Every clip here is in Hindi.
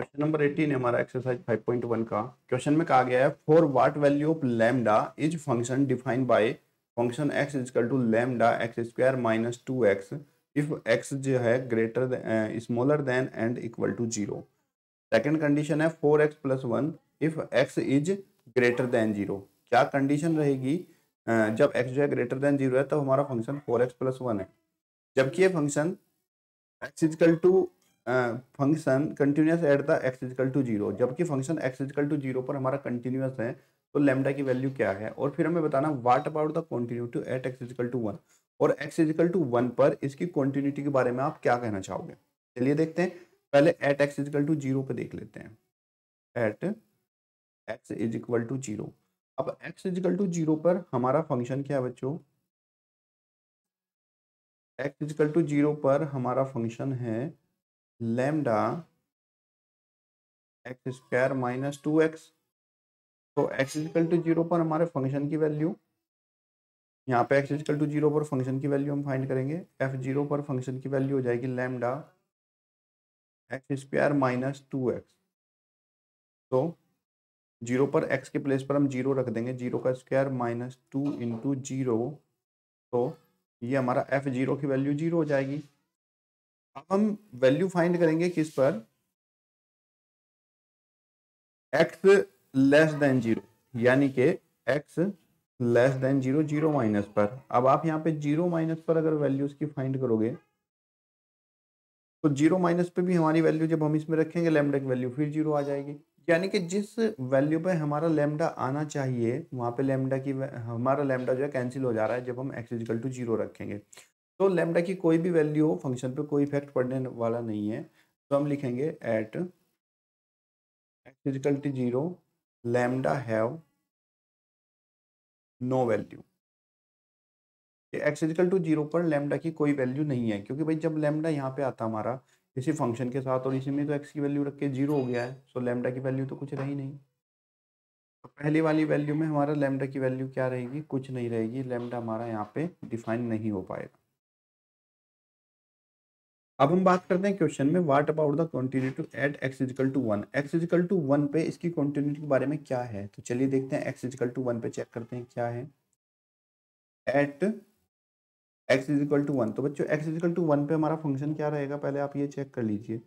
क्वेश्चन नंबर 18 है हमारा एक्सरसाइज 5.1 का क्वेश्चन में कहा गया है for what value of lambda is function define by function x is equal to lambda x square minus two x if x जो है greater smaller than and equal to zero second condition है four x plus one if x is greater than zero क्या कंडीशन रहेगी uh, जब एक्स जो है ग्रेटर देन जीरो है तो हमारा function four x plus one है जबकि ये function x is equal to function continuous at the x is equal to zero जबकि function x is equal to zero पर हमारा कंटिन्यूस है तो लेमडा की वैल्यू क्या है और फिर हमें बताना what about the continuity at x is equal to one और एक्स इजकल टू वन पर इसकी कॉन्टिन्यूटी के बारे में आप क्या कहना चाहोगे चलिए देखते हैं पहले at x is equal to zero पर देख लेते हैं at x is equal to zero अब एक्स इजकल टू जीरो पर हमारा फंक्शन क्या है बच्चों एक्स इजकल टू जीरो पर हमारा फंक्शन है lambda x square minus two x तो एक्स इजकल टू जीरो पर हमारे फंक्शन की वैल्यू यहाँ पे एक्स इजकल टू जीरो पर फंक्शन की वैल्यू हम फाइंड करेंगे एफ जीरो पर फंक्शन की वैल्यू हो जाएगी lambda x square minus two x तो जीरो पर एक्स के प्लेस पर हम जीरो रख देंगे जीरो का square minus two into zero तो ये हमारा एफ जीरो की वैल्यू जीरो हो जाएगी अब हम वैल्यू फाइंड करेंगे किस पर एक्स लेस देन जीरो यानी के x less than zero zero minus पर अब आप यहाँ पे जीरो माइनस पर अगर वैल्यूज की फाइंड करोगे तो जीरो माइनस पे भी हमारी वैल्यू जब हम इसमें रखेंगे लेमडा की वैल्यू फिर जीरो आ जाएगी यानी कि जिस वैल्यू पे हमारा लेमडा आना चाहिए वहां पे लेमडा की हमारा लेमडा जो है कैंसिल हो जा रहा है जब हम एक्स इजिकल टू जीरो रखेंगे तो लेमडा की कोई भी वैल्यू हो फंक्शन पे कोई इफेक्ट पड़ने वाला नहीं है तो हम लिखेंगे at x is equal to zero lambda have no value x is equal to zero पर लेमडा की कोई वैल्यू नहीं है क्योंकि भाई जब लेमडा यहाँ पे आता हमारा इसी फंक्शन के साथ और इसी में तो एक्स की वैल्यू रख के जीरो हो गया है सो लेमडा की वैल्यू तो कुछ रही नहीं तो पहली वाली वैल्यू में हमारा लेमडा की वैल्यू क्या रहेगी कुछ नहीं रहेगी लेमडा हमारा यहाँ पे डिफाइन नहीं हो पाएगा अब हम बात करते हैं क्वेश्चन में what about the continuity at x is equal to one x is equal to one पे इसकी कॉन्टिन्यूटी के बारे में क्या है तो चलिए देखते हैं एक्स इजिकल टू वन पे चेक करते हैं क्या है at x is equal to one तो बच्चों एक्स इजिकल टू वन पे हमारा फंक्शन क्या रहेगा पहले आप ये चेक कर लीजिए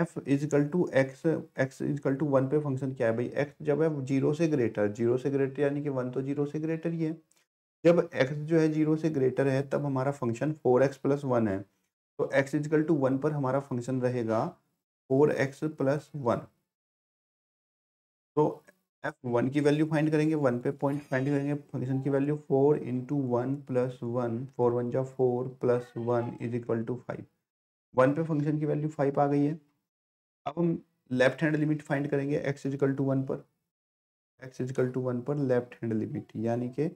f is equal to x x is equal to one पे फंक्शन क्या है भाई एक्स जब है जीरो से ग्रेटर जीरो से ग्रेटर यानी कि वन तो जीरो से ग्रेटर ही है जब एक्स जो है जीरो से ग्रेटर है तब हमारा function four x plus one है तो x इजिकल टू वन पर हमारा फंक्शन रहेगा फोर एक्स प्लस वन तो एफ वन की वैल्यू फाइंड करेंगे वन पे पॉइंट फाइंड करेंगे फंक्शन की value four into one plus one four one जा four plus one is equal to five one पे फंक्शन की वैल्यू फाइव आ गई है अब हम लेफ्ट हैंड लिमिट फाइंड करेंगे एक्स इजिकल टू वन पर एक्स इजिकल टू वन पर लेफ्ट हैंड लिमिट यानी कि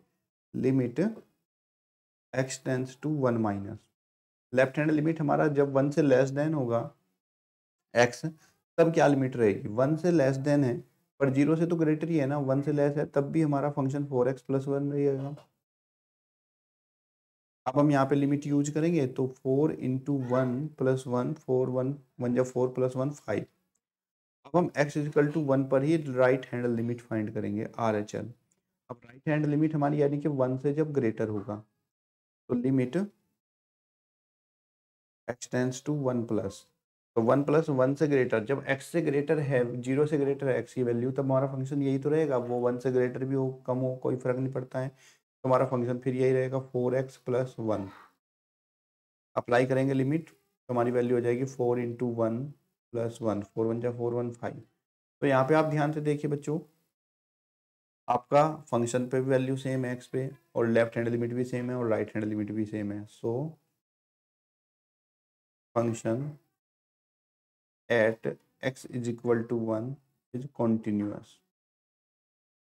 limit x tends to one minus left hand limit हमारा जब वन से लेस देन होगा एक्स तब क्या लिमिट रहेगी वन से लेस देन है पर जीरो से तो ग्रेटर ही है ना वन से लेस है तब भी हमारा function four x plus one रहेगा अब हम यहाँ पे लिमिट यूज करेंगे तो four into one plus one four one one जब फोर प्लस वन फाइव अब हम एक्स इजिकल टू वन पर ही राइट हैंड लिमिट फाइंड करेंगे आर एच एल अब राइट हैंड लिमिट हमारी यानी कि वन से जब ग्रेटर होगा तो limit x tends to one plus तो वन प्लस वन से ग्रेटर जब एक्स से ग्रेटर है जीरो से ग्रेटर है एक्स की वैल्यू तब हमारा फंक्शन यही तो रहेगा वो वन से ग्रेटर भी हो कम हो कोई फर्क नहीं पड़ता है तो हमारा फंक्शन फिर यही रहेगा four x plus one apply करेंगे लिमिट तो हमारी वैल्यू हो जाएगी four into one plus one four one जा फोर वन फाइव तो यहाँ पे आप ध्यान से देखिए बच्चों आपका फंक्शन पे भी वैल्यू सेम है एक्स पे और लेफ्ट हैंड लिमिट भी सेम है और राइट हैंड लिमिट भी सेम है so so, function at x is equal to one is continuous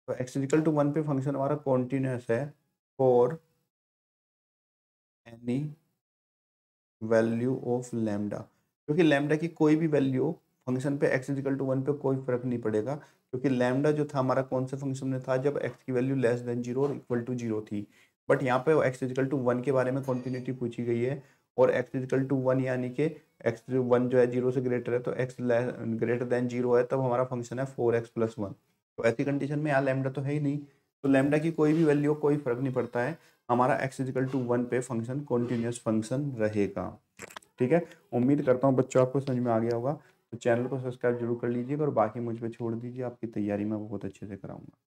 तो x is equal to one पे फंक्शन हमारा कॉन्टिन्यूस है for any value of lambda क्योंकि लैम्डा की कोई भी वैल्यू फंक्शन पे x इजिकल टू वन पे कोई फर्क नहीं पड़ेगा क्योंकि लैम्डा जो था हमारा कौन से फंक्शन में था जब x की वैल्यू लेस देन जीरो और इक्वल टू जीरो थी बट यहाँ पे x इजिकल टू वन के बारे में कॉन्टिन्यूटी पूछी गई है और एक्स इजिकल टू वन यानी कि एक्स वन जो है जीरो से ग्रेटर है तो एक्स ग्रेटर देन जीरो है तब हमारा फंक्शन है फोर एक्स प्लस वन तो ऐसी कंडीशन में यहाँ लेमडा तो है ही नहीं तो लेमडा की कोई भी वैल्यू कोई फर्क नहीं पड़ता है हमारा एक्स इजिकल टू वन पे फंक्शन कॉन्टिन्यूस फंक्शन रहेगा ठीक है उम्मीद करता हूँ बच्चों आपको समझ में आ गया होगा तो चैनल को सब्सक्राइब जरूर कर लीजिएगा और बाकी मुझ पर छोड़ दीजिए आपकी तैयारी मैं बहुत अच्छे से कराऊंगा